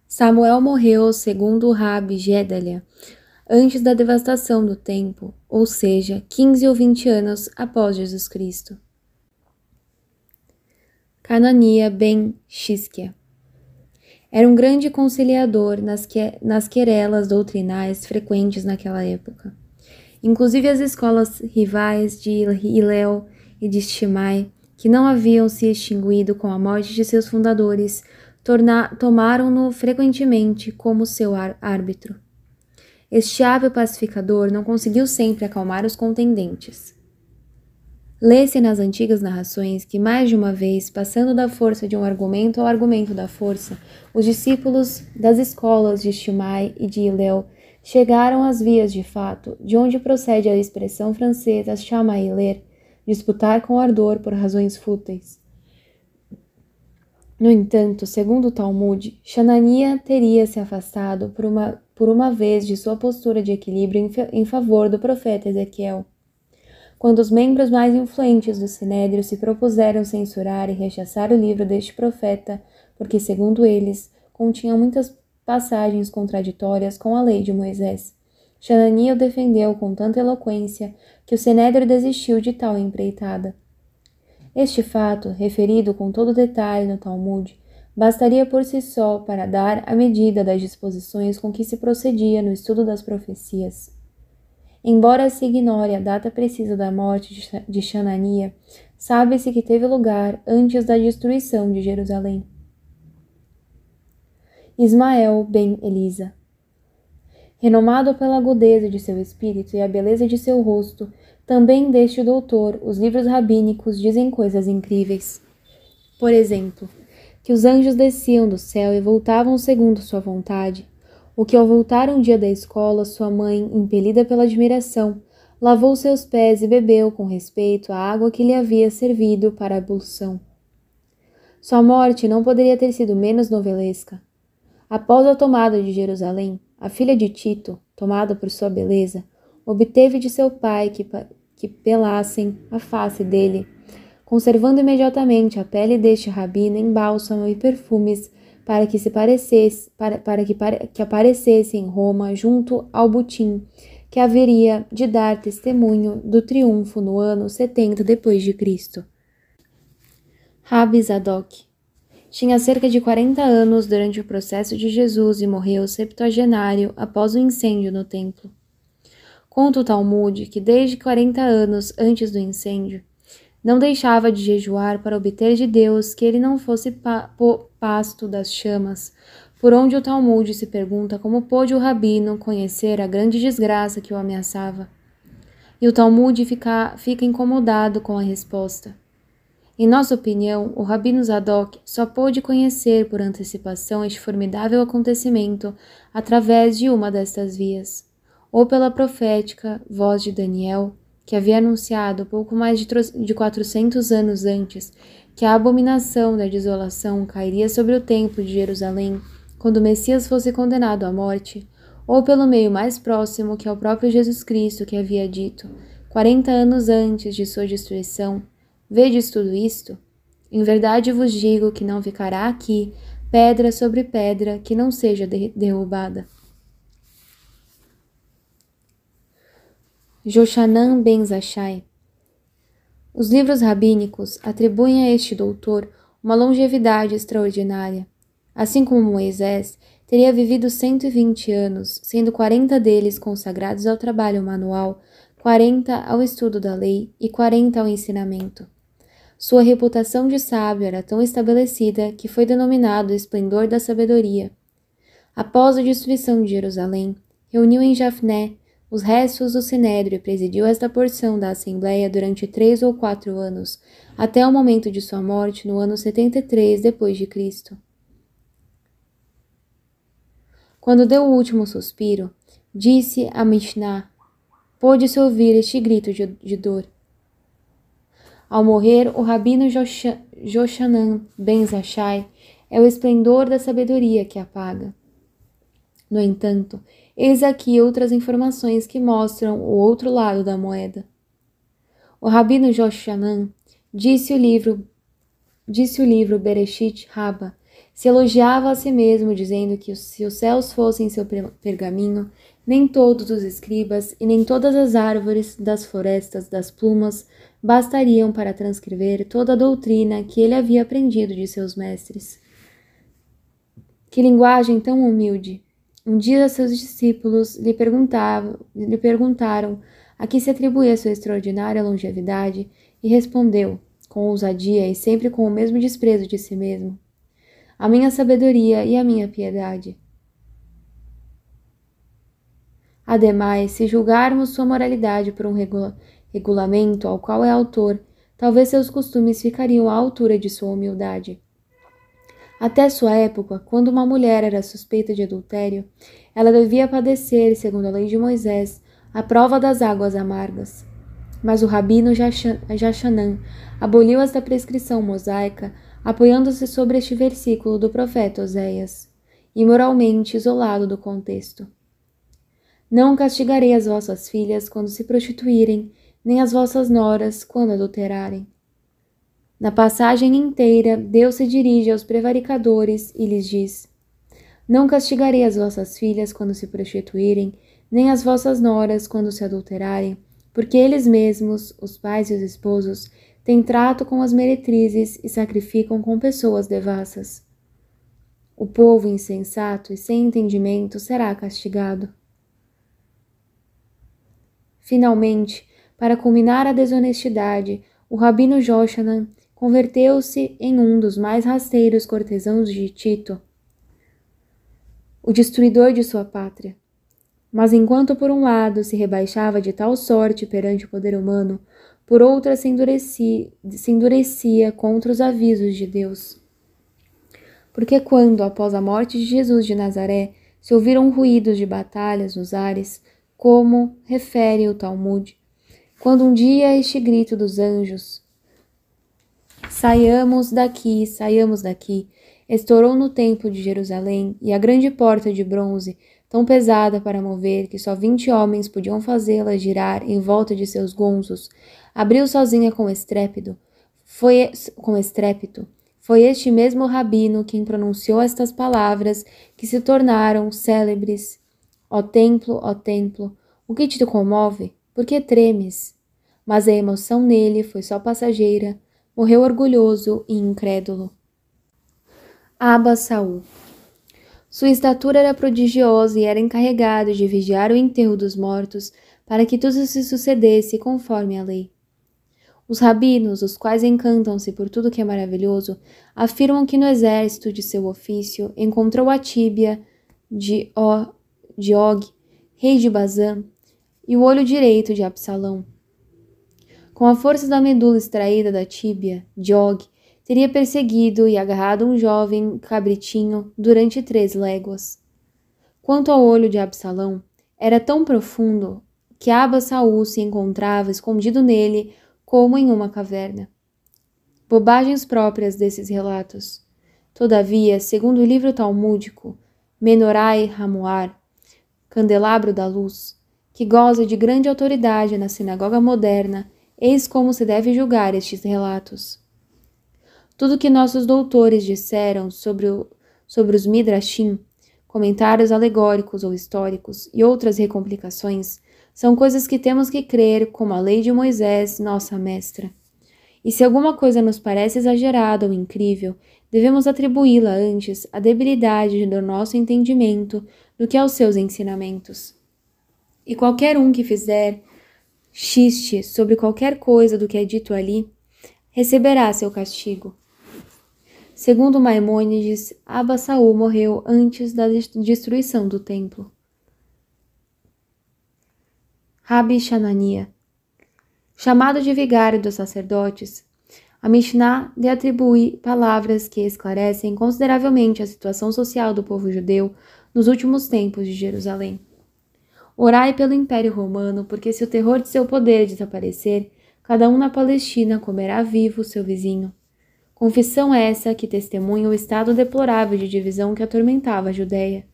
Samuel morreu segundo o Rabi Gedalia, antes da devastação do tempo, ou seja, 15 ou 20 anos após Jesus Cristo. Canania ben Xisquia era um grande conciliador nas, que, nas querelas doutrinais frequentes naquela época. Inclusive as escolas rivais de Hilel e de Shimai, que não haviam se extinguido com a morte de seus fundadores, tomaram-no frequentemente como seu árbitro. Este hábil pacificador não conseguiu sempre acalmar os contendentes. Lê-se nas antigas narrações que, mais de uma vez, passando da força de um argumento ao argumento da força, os discípulos das escolas de Chimai e de Ileu chegaram às vias de fato, de onde procede a expressão francesa ler, disputar com ardor por razões fúteis. No entanto, segundo o Talmud, Xanania teria se afastado por uma, por uma vez de sua postura de equilíbrio em, em favor do profeta Ezequiel quando os membros mais influentes do Sinédrio se propuseram censurar e rechaçar o livro deste profeta, porque, segundo eles, continha muitas passagens contraditórias com a lei de Moisés. Xanani o defendeu com tanta eloquência que o Sinédrio desistiu de tal empreitada. Este fato, referido com todo detalhe no Talmud, bastaria por si só para dar a medida das disposições com que se procedia no estudo das profecias. Embora se ignore a data precisa da morte de Xanania, sabe-se que teve lugar antes da destruição de Jerusalém. Ismael ben Elisa Renomado pela agudeza de seu espírito e a beleza de seu rosto, também deste doutor os livros rabínicos dizem coisas incríveis. Por exemplo, que os anjos desciam do céu e voltavam segundo sua vontade, o que ao voltar um dia da escola, sua mãe, impelida pela admiração, lavou seus pés e bebeu com respeito a água que lhe havia servido para a ablução. Sua morte não poderia ter sido menos novelesca. Após a tomada de Jerusalém, a filha de Tito, tomada por sua beleza, obteve de seu pai que, que pelassem a face dele, conservando imediatamente a pele deste rabino em bálsamo e perfumes para que se parecesse, para, para, que, para que aparecesse em Roma junto ao butim que haveria de dar testemunho do triunfo no ano 70 depois de Cristo. Rabi Zadok tinha cerca de 40 anos durante o processo de Jesus e morreu septuagenário após o incêndio no templo. Conta o Talmud que desde 40 anos antes do incêndio, não deixava de jejuar para obter de Deus que ele não fosse pa pasto das chamas, por onde o Talmud se pergunta como pôde o rabino conhecer a grande desgraça que o ameaçava. E o Talmud fica, fica incomodado com a resposta. Em nossa opinião, o Rabino Zadok só pôde conhecer por antecipação este formidável acontecimento através de uma destas vias, ou pela profética voz de Daniel, que havia anunciado pouco mais de 400 anos antes que a abominação da desolação cairia sobre o templo de Jerusalém quando o Messias fosse condenado à morte, ou pelo meio mais próximo que ao próprio Jesus Cristo que havia dito, 40 anos antes de sua destruição: Vedes tudo isto? Em verdade vos digo que não ficará aqui pedra sobre pedra que não seja derrubada. Joshanan ben Zachai. Os livros rabínicos atribuem a este doutor uma longevidade extraordinária. Assim como Moisés, teria vivido 120 anos, sendo 40 deles consagrados ao trabalho manual, 40 ao estudo da lei e 40 ao ensinamento. Sua reputação de sábio era tão estabelecida que foi denominado o esplendor da sabedoria. Após a destruição de Jerusalém, reuniu em Jafné os restos do Sinédrio presidiu esta porção da Assembleia durante três ou quatro anos, até o momento de sua morte no ano 73 d.C. Quando deu o último suspiro, disse a Mishnah, pôde-se ouvir este grito de, de, dor. Ao morrer, o rabino Joshan, Joshanan Ben Zachai é o esplendor da sabedoria que apaga. No entanto, Eis aqui outras informações que mostram o outro lado da moeda. O rabino Joshanan disse o livro disse o livro Bereshit Rabba, se elogiava a si mesmo dizendo que se os céus fossem seu pergaminho, nem todos os escribas e nem todas as árvores das florestas das plumas bastariam para transcrever toda a doutrina que ele havia aprendido de seus mestres. Que linguagem tão humilde! Um dia seus discípulos lhe, perguntavam, lhe perguntaram a que se atribuía sua extraordinária longevidade e respondeu, com ousadia e sempre com o mesmo desprezo de si mesmo: A minha sabedoria e a minha piedade. Ademais, se julgarmos sua moralidade por um regula regulamento ao qual é autor, talvez seus costumes ficariam à altura de sua humildade. Até sua época, quando uma mulher era suspeita de adultério, ela devia padecer, segundo a lei de Moisés, a prova das águas amargas. Mas o rabino Jachanan aboliu esta prescrição mosaica, apoiando-se sobre este versículo do profeta Oséias, imoralmente isolado do contexto. Não castigarei as vossas filhas quando se prostituírem, nem as vossas noras quando adulterarem. Na passagem inteira, Deus se dirige aos prevaricadores e lhes diz: Não castigarei as vossas filhas quando se prostituírem, nem as vossas noras quando se adulterarem, porque eles mesmos, os pais e os esposos, têm trato com as meretrizes e sacrificam com pessoas devassas. O povo insensato e sem entendimento será castigado. Finalmente, para culminar a desonestidade, o rabino Joshanan converteu-se em um dos mais rasteiros cortesãos de Tito, o destruidor de sua pátria. Mas enquanto por um lado se rebaixava de tal sorte perante o poder humano, por outra se endurecia, se endurecia contra os avisos de Deus. Porque quando, após a morte de Jesus de Nazaré, se ouviram ruídos de batalhas nos ares, como refere o Talmud, quando um dia este grito dos anjos, Saiamos daqui, saiamos daqui. Estourou no templo de Jerusalém e a grande porta de bronze, tão pesada para mover que só vinte homens podiam fazê-la girar em volta de seus gonzos, abriu sozinha com estrépito. Foi com estrépito. Foi este mesmo rabino quem pronunciou estas palavras que se tornaram célebres. Ó templo, ó templo, o que te comove? Por que tremes? Mas a emoção nele foi só passageira morreu orgulhoso e incrédulo. Aba Saul. Sua estatura era prodigiosa e era encarregado de vigiar o enterro dos mortos para que tudo se sucedesse conforme a lei. Os rabinos, os quais encantam-se por tudo que é maravilhoso, afirmam que no exército de seu ofício encontrou a tíbia de, o, de Og, rei de Bazã, e o olho direito de Absalão. Com a força da medula extraída da tíbia, Jog teria perseguido e agarrado um jovem cabritinho durante três léguas. Quanto ao olho de Absalão, era tão profundo que Aba Saul se encontrava escondido nele como em uma caverna. Bobagens próprias desses relatos. Todavia, segundo o livro talmúdico Menorai Ramuar, Candelabro da Luz, que goza de grande autoridade na sinagoga moderna Eis como se deve julgar estes relatos. Tudo que nossos doutores disseram sobre, o, sobre os Midrashim, comentários alegóricos ou históricos e outras recomplicações, são coisas que temos que crer como a lei de Moisés, nossa mestra. E se alguma coisa nos parece exagerada ou incrível, devemos atribuí-la antes à debilidade do nosso entendimento do que aos seus ensinamentos. E qualquer um que fizer xiste sobre qualquer coisa do que é dito ali, receberá seu castigo. Segundo Maimônides, Abba Saul morreu antes da destruição do templo. Rabi Shanania, chamado de vigário dos sacerdotes, a Mishnah lhe atribui palavras que esclarecem consideravelmente a situação social do povo judeu nos últimos tempos de Jerusalém. Orai pelo Império Romano, porque se o terror de seu poder desaparecer, cada um na Palestina comerá vivo o seu vizinho. Confissão essa que testemunha o estado deplorável de divisão que atormentava a Judéia.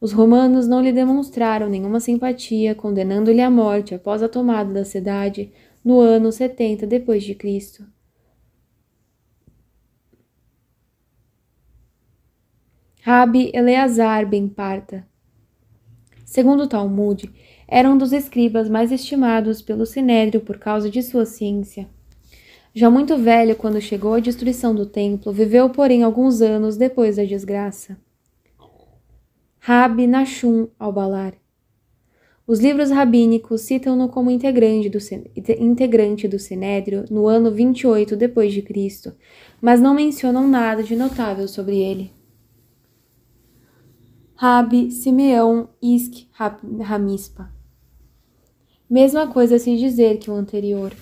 Os romanos não lhe demonstraram nenhuma simpatia, condenando-lhe a morte após a tomada da cidade no ano 70 depois de Cristo. Rabi Eleazar ben Parta Segundo o Talmud, era um dos escribas mais estimados pelo Sinédrio por causa de sua ciência. Já muito velho quando chegou a destruição do templo, viveu, porém, alguns anos depois da desgraça. Rabi Nashum Albalar. Os livros rabínicos citam-no como integrante do, integrante do Sinédrio no ano 28 d.C., mas não mencionam nada de notável sobre ele. Rabi, Simeão, Isque, Ramispa. Mesma coisa se dizer que o anterior.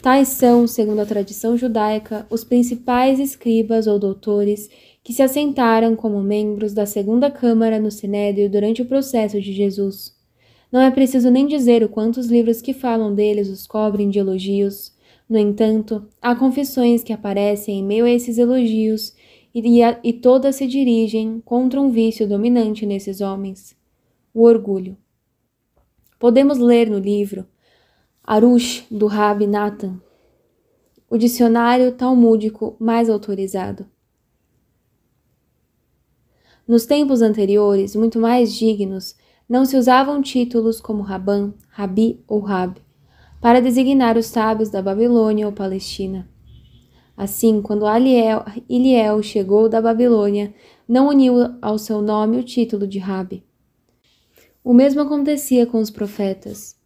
Tais são, segundo a tradição judaica, os principais escribas ou doutores que se assentaram como membros da segunda Câmara no Sinédrio durante o processo de Jesus. Não é preciso nem dizer o quantos livros que falam deles os cobrem de elogios. No entanto, há confissões que aparecem em meio a esses elogios e, e todas se dirigem contra um vício dominante nesses homens: o orgulho. Podemos ler no livro Arush, do Rabi Nathan, o dicionário talmúdico mais autorizado. Nos tempos anteriores, muito mais dignos, não se usavam títulos como Rabban, Rabi ou Rab, para designar os sábios da Babilônia ou Palestina. Assim, quando Aliel, Iliel chegou da Babilônia, não uniu ao seu nome o título de Rabi. O mesmo acontecia com os profetas.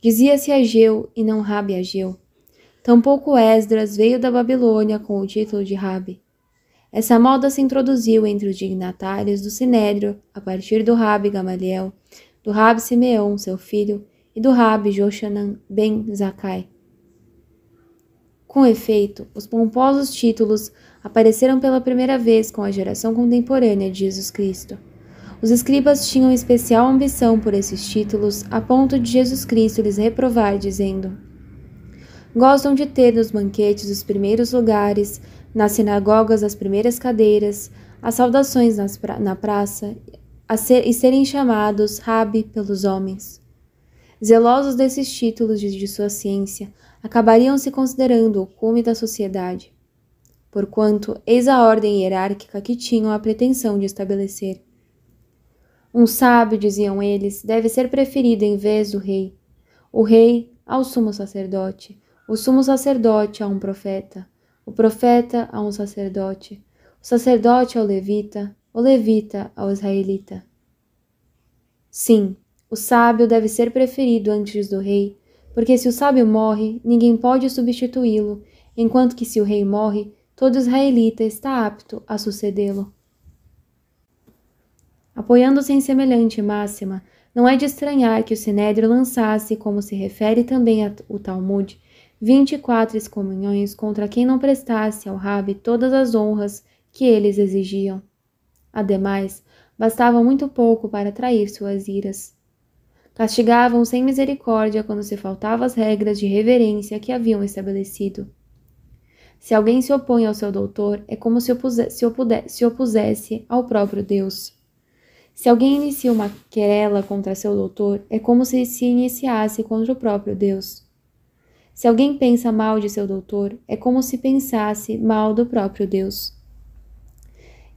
Dizia-se Ageu e não Rabi Ageu. Tampouco Esdras veio da Babilônia com o título de Rabi. Essa moda se introduziu entre os dignatários do Sinédrio a partir do Rabi Gamaliel, do Rabi Simeão, seu filho, e do Rabi Joshanan ben Zakai. Com efeito, os pomposos títulos apareceram pela primeira vez com a geração contemporânea de Jesus Cristo. Os escribas tinham especial ambição por esses títulos, a ponto de Jesus Cristo lhes reprovar, dizendo: Gostam de ter nos banquetes os primeiros lugares, nas sinagogas as primeiras cadeiras, as saudações pra na praça ser e serem chamados Rabi pelos homens. Zelosos desses títulos de, de sua ciência, acabariam se considerando o cume da sociedade, porquanto eis a ordem hierárquica que tinham a pretensão de estabelecer. Um sábio, diziam eles, deve ser preferido em vez do rei, o rei ao sumo sacerdote, o sumo sacerdote a um profeta, o profeta a um sacerdote, o sacerdote ao levita, o levita ao israelita. Sim, o sábio deve ser preferido antes do rei, porque se o sábio morre, ninguém pode substituí-lo, enquanto que se o rei morre, todo israelita está apto a sucedê-lo. Apoiando-se em semelhante máxima, não é de estranhar que o Sinédrio lançasse, como se refere também o Talmud, vinte e quatro excomunhões contra quem não prestasse ao Rabi todas as honras que eles exigiam. Ademais, bastava muito pouco para atrair suas iras. Castigavam sem misericórdia quando se faltava às regras de reverência que haviam estabelecido. Se alguém se opõe ao seu doutor, é como se opusesse, se, opudesse, se opusesse ao próprio Deus. Se alguém inicia uma querela contra seu doutor, é como se se iniciasse contra o próprio Deus. Se alguém pensa mal de seu doutor, é como se pensasse mal do próprio Deus.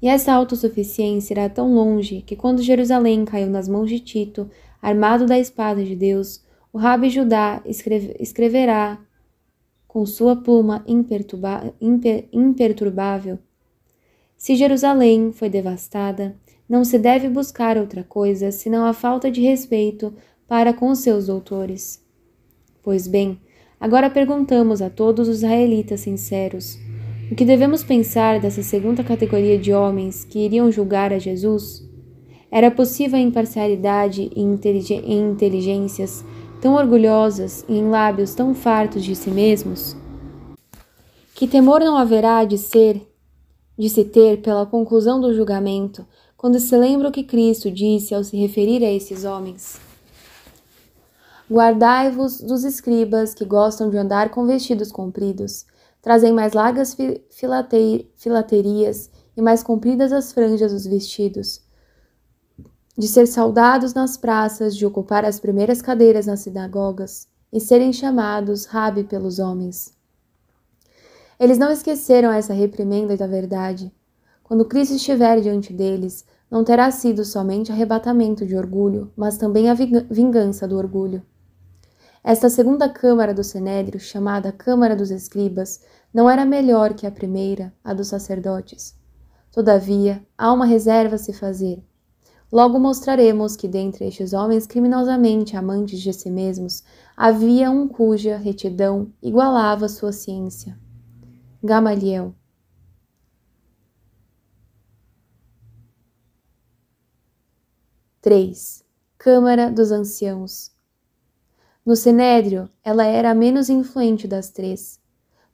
E essa autossuficiência irá tão longe que, quando Jerusalém caiu nas mãos de Tito, armado da espada de Deus, o Rabi Judá escreve, escreverá com sua pluma imperturba, imper, imperturbável. Se Jerusalém foi devastada, não se deve buscar outra coisa senão a falta de respeito para com seus doutores. Pois bem, agora perguntamos a todos os israelitas sinceros: o que devemos pensar dessa segunda categoria de homens que iriam julgar a Jesus? Era possível a imparcialidade em, inteligências tão orgulhosas e em lábios tão fartos de si mesmos? Que temor não haverá de ser, de se ter pela conclusão do julgamento, quando se lembra o que Cristo disse ao se referir a esses homens? Guardai-vos dos escribas que gostam de andar com vestidos compridos, trazem mais largas filaterias e mais compridas as franjas dos vestidos, de ser saudados nas praças, de ocupar as primeiras cadeiras nas sinagogas e serem chamados rabi pelos homens. Eles não esqueceram essa reprimenda da verdade. Quando Cristo estiver diante deles, não terá sido somente arrebatamento de orgulho, mas também a vingança do orgulho. Esta segunda Câmara do Senédrio, chamada Câmara dos Escribas, não era melhor que a primeira, a dos sacerdotes. Todavia, há uma reserva a se fazer, Logo mostraremos que dentre estes homens criminosamente amantes de si mesmos, havia um cuja retidão igualava sua ciência. Gamaliel. Três. Câmara dos Anciãos. No Sinédrio, ela era a menos influente das três.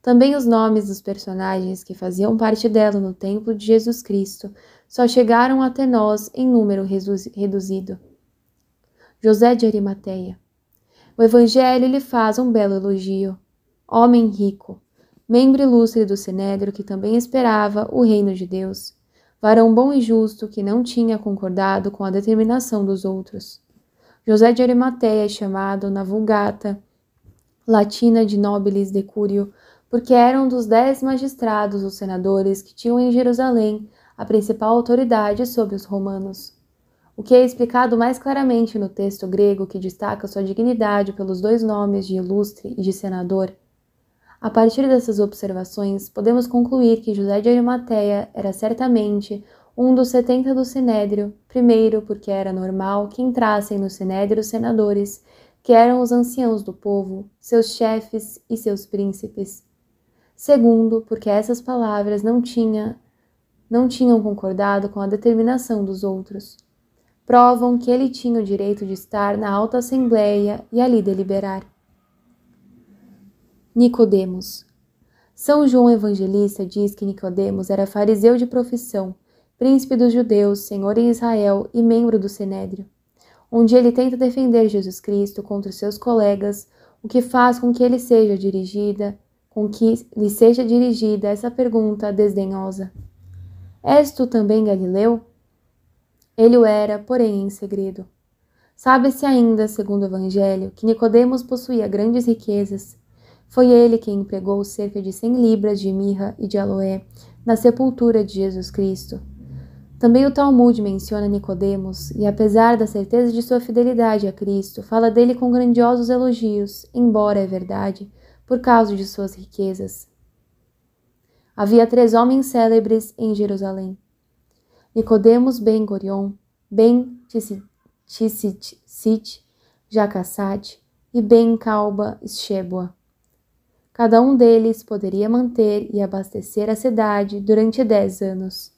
Também os nomes dos personagens que faziam parte dela no templo de Jesus Cristo só chegaram até nós em número reduzido. José de Arimateia. O Evangelho lhe faz um belo elogio. Homem rico, membro ilustre do Senegro que também esperava o reino de Deus, varão bom e justo que não tinha concordado com a determinação dos outros. José de Arimateia é chamado na Vulgata latina de nobilis decurio, porque era um dos dez magistrados ou senadores que tinham em Jerusalém a principal autoridade sobre os romanos. O que é explicado mais claramente no texto grego que destaca sua dignidade pelos dois nomes de ilustre e de senador. A partir dessas observações, podemos concluir que José de Arimateia era certamente um dos setenta do Sinédrio, primeiro porque era normal que entrassem no Sinédrio os senadores, que eram os anciãos do povo, seus chefes e seus príncipes. Segundo, porque essas palavras não tinha não tinham concordado com a determinação dos outros. Provam que ele tinha o direito de estar na alta assembleia e ali deliberar. Nicodemos. São João Evangelista diz que Nicodemos era fariseu de profissão, príncipe dos judeus, senhor em Israel e membro do Sinédrio, onde ele tenta defender Jesus Cristo contra seus colegas, o que faz com que ele seja dirigida, com que lhe seja dirigida essa pergunta desdenhosa. És tu também Galileu? Ele o era, porém em segredo. Sabe-se ainda, segundo o Evangelho, que Nicodemos possuía grandes riquezas. Foi ele quem empregou cerca de cem libras de mirra e de aloé na sepultura de Jesus Cristo. Também o Talmud menciona Nicodemos e, apesar da certeza de sua fidelidade a Cristo, fala dele com grandiosos elogios, embora é verdade, por causa de suas riquezas. Havia três homens célebres em Jerusalém: Nicodemos ben Gorion, ben Tissit, Jacassate e ben Calba Sheboa. Cada um deles poderia manter e abastecer a cidade durante dez anos.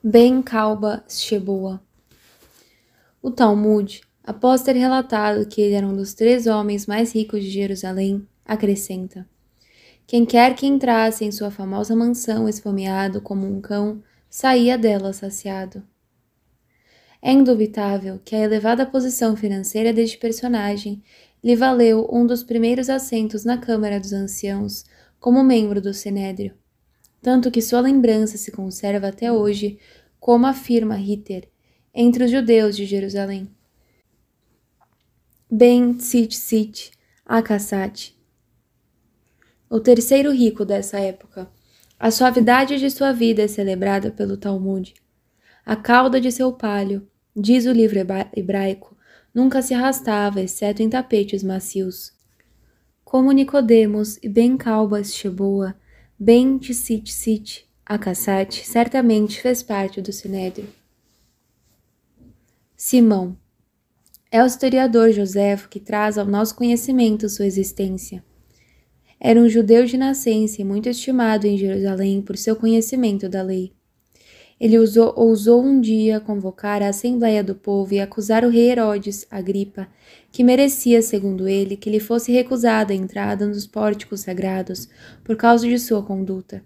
Ben Calba Sheboa. O Talmud, após ter relatado que ele era um dos três homens mais ricos de Jerusalém, acrescenta: Quem quer que entrasse em sua famosa mansão esfomeado como um cão, saía dela saciado. É indubitável que a elevada posição financeira deste personagem lhe valeu um dos primeiros assentos na Câmara dos Anciãos como membro do Senédrio, tanto que sua lembrança se conserva até hoje, como afirma Ritter, entre os judeus de Jerusalém. Ben sit Tzit, Akassat, o terceiro rico dessa época. A suavidade de sua vida é celebrada pelo Talmud. A cauda de seu palho, diz o livro hebraico, nunca se arrastava, exceto em tapetes macios. Como Nicodemos e Ben Calbas Sheboa, Ben a Akassat certamente fez parte do Sinédrio. Simão é o historiador José que traz ao nosso conhecimento sua existência. Era um judeu de nascença e muito estimado em Jerusalém por seu conhecimento da lei. Ele usou, ousou um dia convocar a Assembleia do Povo e acusar o rei Herodes, Agripa, que merecia, segundo ele, que lhe fosse recusada a entrada nos pórticos sagrados por causa de sua conduta.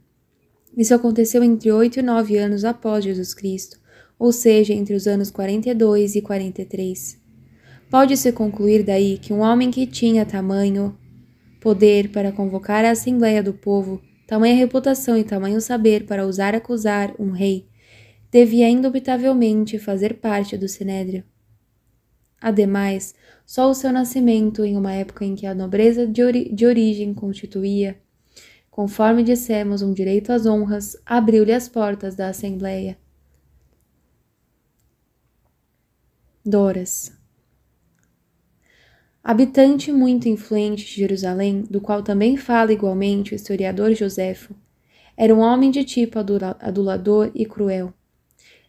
Isso aconteceu entre oito e nove anos após Jesus Cristo, ou seja, entre os anos 42 e 43. Pode-se concluir daí que um homem que tinha tamanho poder para convocar a Assembleia do Povo, tamanha reputação e tamanho saber para ousar acusar um rei, devia indubitavelmente fazer parte do Sinédrio. Ademais, só o seu nascimento em uma época em que a nobreza de, ori de origem constituía, conforme dissemos, um direito às honras, abriu-lhe as portas da Assembleia. Doras Habitante muito influente de Jerusalém, do qual também fala igualmente o historiador Josefo, era um homem de tipo adulador e cruel.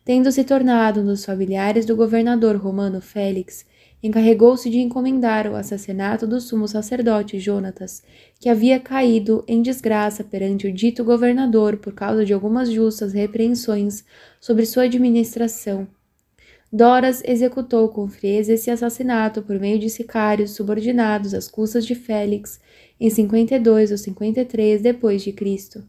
Tendo se tornado um dos familiares do governador romano Félix, encarregou-se de encomendar o assassinato do sumo sacerdote Jonatas, que havia caído em desgraça perante o dito governador por causa de algumas justas repreensões sobre sua administração Doras executou com frieza esse assassinato por meio de sicários subordinados às custas de Félix em 52 ou 53 depois de Cristo.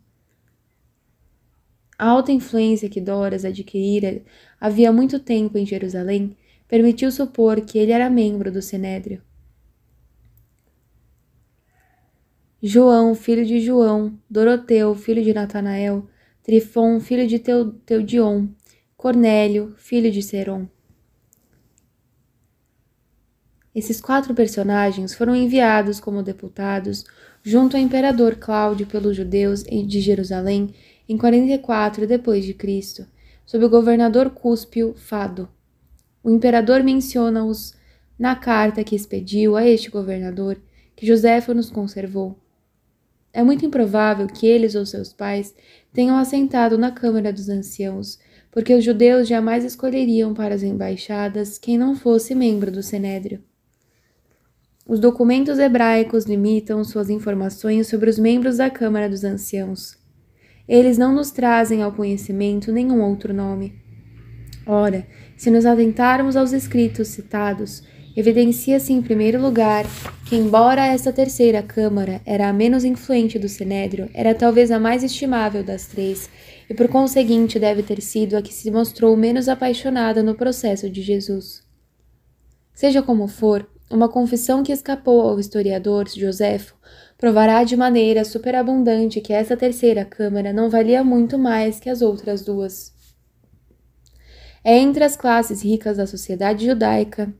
A alta influência que Doras adquirira havia muito tempo em Jerusalém permitiu supor que ele era membro do Sinédrio. João, filho de João, Doroteu, filho de Natanael, Trifon, filho de Teudion, Cornélio, filho de Seron. Esses quatro personagens foram enviados como deputados junto ao imperador Cláudio pelos judeus de Jerusalém em 44 depois de Cristo, sob o governador Cúspio Fado. O imperador menciona-os na carta que expediu a este governador, que Josefo nos conservou. É muito improvável que eles ou seus pais tenham assentado na Câmara dos Anciãos, porque os judeus jamais escolheriam para as embaixadas quem não fosse membro do Senédrio. Os documentos hebraicos limitam suas informações sobre os membros da Câmara dos Anciãos. Eles não nos trazem ao conhecimento nenhum outro nome. Ora, se nos atentarmos aos escritos citados, evidencia-se em primeiro lugar que, embora esta terceira Câmara era a menos influente do Senédrio, era talvez a mais estimável das três, e por conseguinte deve ter sido a que se mostrou menos apaixonada no processo de Jesus. Seja como for, uma confissão que escapou ao historiador Josefo provará de maneira superabundante que essa terceira Câmara não valia muito mais que as outras duas. É entre as classes ricas da sociedade judaica,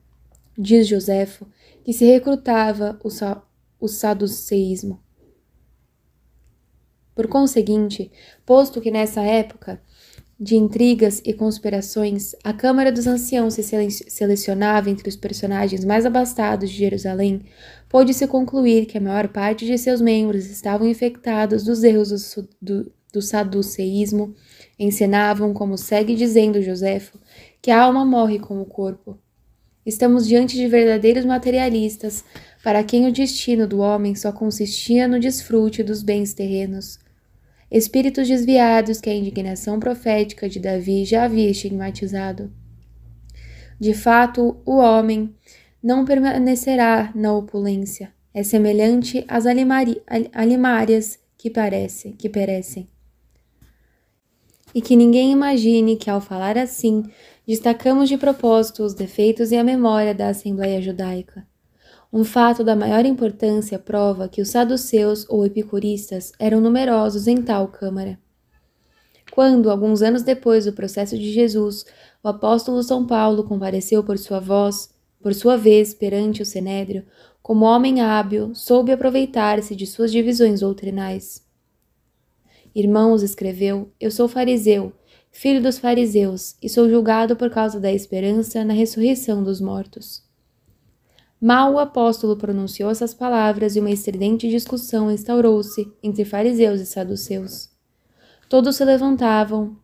diz Josefo, que se recrutava o, sa o saduceísmo. Por conseguinte, posto que nessa época de intrigas e conspirações, a Câmara dos Anciãos se selecionava entre os personagens mais abastados de Jerusalém, pôde-se concluir que a maior parte de seus membros estavam infectados dos erros do, do, do saduceísmo, encenavam, como segue dizendo Joséfo, que a alma morre com o corpo. Estamos diante de verdadeiros materialistas, para quem o destino do homem só consistia no desfrute dos bens terrenos espíritos desviados que a indignação profética de Davi já havia estigmatizado. De fato, o homem não permanecerá na opulência, é semelhante às alimárias que, parece, que perecem. E que ninguém imagine que, ao falar assim, destacamos de propósito os defeitos e a memória da Assembleia Judaica. Um fato da maior importância prova que os saduceus ou epicuristas eram numerosos em tal câmara. Quando, alguns anos depois do processo de Jesus, o apóstolo São Paulo compareceu por sua voz, por sua vez, perante o Senédrio, como homem hábil, soube aproveitar-se de suas divisões doutrinais. Irmãos, escreveu, eu sou fariseu, filho dos fariseus, e sou julgado por causa da esperança na ressurreição dos mortos. Mal o apóstolo pronunciou essas palavras e uma estridente discussão instaurou-se entre fariseus e saduceus. Todos se levantavam,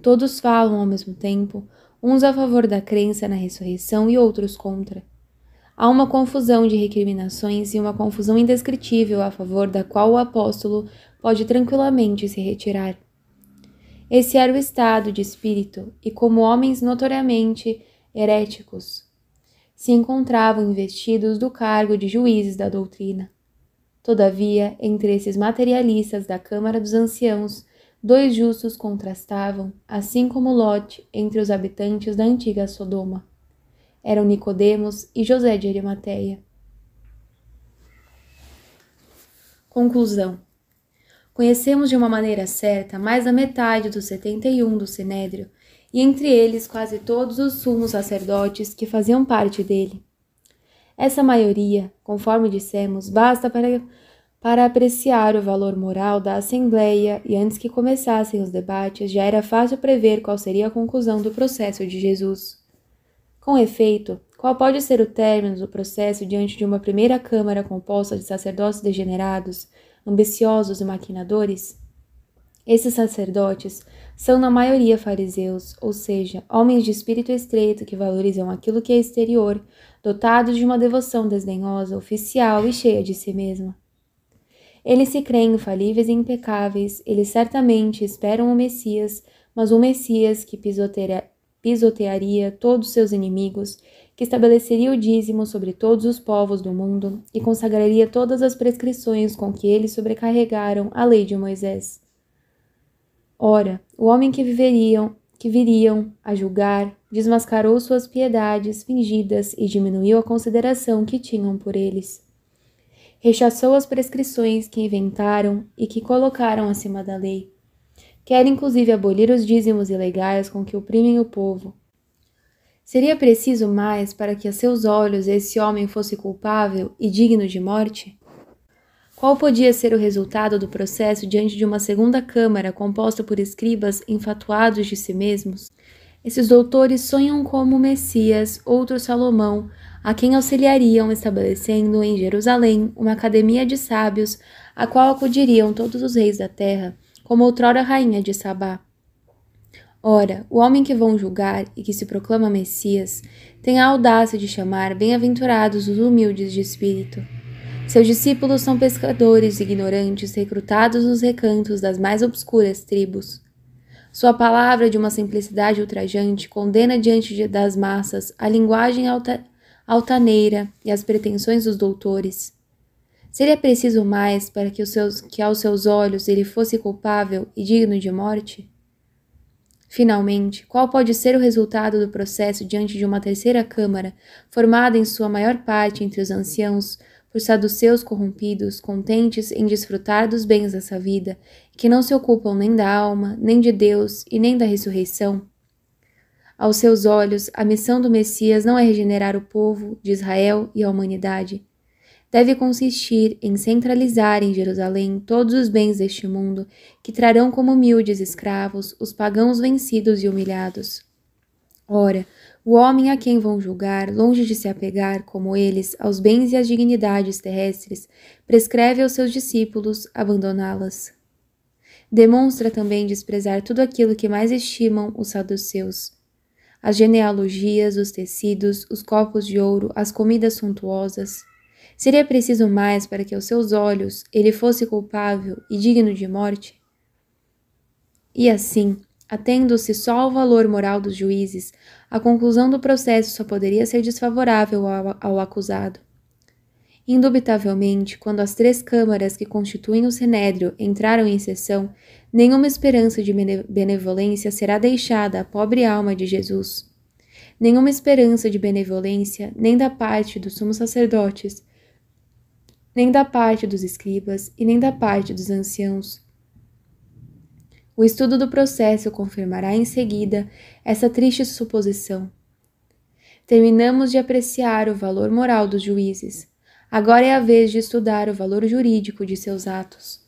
todos falam ao mesmo tempo, uns a favor da crença na ressurreição e outros contra. Há uma confusão de recriminações e uma confusão indescritível a favor da qual o apóstolo pode tranquilamente se retirar. Esse era o estado de espírito, e como homens notoriamente heréticos, se encontravam investidos do cargo de juízes da doutrina. Todavia, entre esses materialistas da Câmara dos Anciãos, dois justos contrastavam, assim como Lot entre os habitantes da antiga Sodoma. Eram Nicodemos e José de Arimateia. Conclusão. Conhecemos de uma maneira certa mais da metade dos 71 do Sinédrio, e entre eles quase todos os sumos sacerdotes que faziam parte dele. Essa maioria, conforme dissemos, basta para, para apreciar o valor moral da Assembleia, e antes que começassem os debates, já era fácil prever qual seria a conclusão do processo de Jesus. Com efeito, qual pode ser o término do processo diante de uma primeira Câmara composta de sacerdotes degenerados, ambiciosos e maquinadores? Esses sacerdotes são na maioria fariseus, ou seja, homens de espírito estreito que valorizam aquilo que é exterior, dotados de uma devoção desdenhosa, oficial e cheia de si mesma. Eles se creem infalíveis e impecáveis, eles certamente esperam o Messias, mas o Messias que pisotearia todos seus inimigos, que estabeleceria o dízimo sobre todos os povos do mundo e consagraria todas as prescrições com que eles sobrecarregaram a lei de Moisés. Ora, o homem que viveriam, que viriam a julgar, desmascarou suas piedades fingidas e diminuiu a consideração que tinham por eles. Rechaçou as prescrições que inventaram e que colocaram acima da lei. Quer inclusive abolir os dízimos ilegais com que oprimem o povo. Seria preciso mais para que a seus olhos esse homem fosse culpável e digno de morte? Qual podia ser o resultado do processo diante de uma segunda Câmara composta por escribas enfatuados de si mesmos? Esses doutores sonham como Messias, outro Salomão, a quem auxiliariam estabelecendo em Jerusalém uma academia de sábios, a qual acudiriam todos os reis da terra, como outrora rainha de Sabá. Ora, o homem que vão julgar e que se proclama Messias tem a audácia de chamar bem-aventurados os humildes de espírito. Seus discípulos são pescadores ignorantes recrutados nos recantos das mais obscuras tribos. Sua palavra, de uma simplicidade ultrajante, condena diante das massas a linguagem alta, altaneira e as pretensões dos doutores. Seria preciso mais para que, os seus, que aos seus olhos ele fosse culpável e digno de morte? Finalmente, qual pode ser o resultado do processo diante de uma terceira Câmara, formada em sua maior parte entre os anciãos, por saduceus corrompidos, contentes em desfrutar dos bens dessa vida, que não se ocupam nem da alma, nem de Deus e nem da ressurreição? Aos seus olhos, a missão do Messias não é regenerar o povo de Israel e a humanidade. Deve consistir em centralizar em Jerusalém todos os bens deste mundo, que trarão como humildes escravos os pagãos vencidos e humilhados. Ora, o homem a quem vão julgar, longe de se apegar, como eles, aos bens e às dignidades terrestres, prescreve aos seus discípulos abandoná-las. Demonstra também desprezar tudo aquilo que mais estimam os saduceus. As genealogias, os tecidos, os copos de ouro, as comidas suntuosas. Seria preciso mais para que aos seus olhos ele fosse culpável e digno de morte? E assim, atendo-se só ao valor moral dos juízes, a conclusão do processo só poderia ser desfavorável ao, ao acusado. Indubitavelmente, quando as três câmaras que constituem o Senédrio entraram em sessão, nenhuma esperança de benevolência será deixada à pobre alma de Jesus. Nenhuma esperança de benevolência, nem da parte dos sumos sacerdotes, nem da parte dos escribas e nem da parte dos anciãos, o estudo do processo confirmará em seguida essa triste suposição. Terminamos de apreciar o valor moral dos juízes. Agora é a vez de estudar o valor jurídico de seus atos.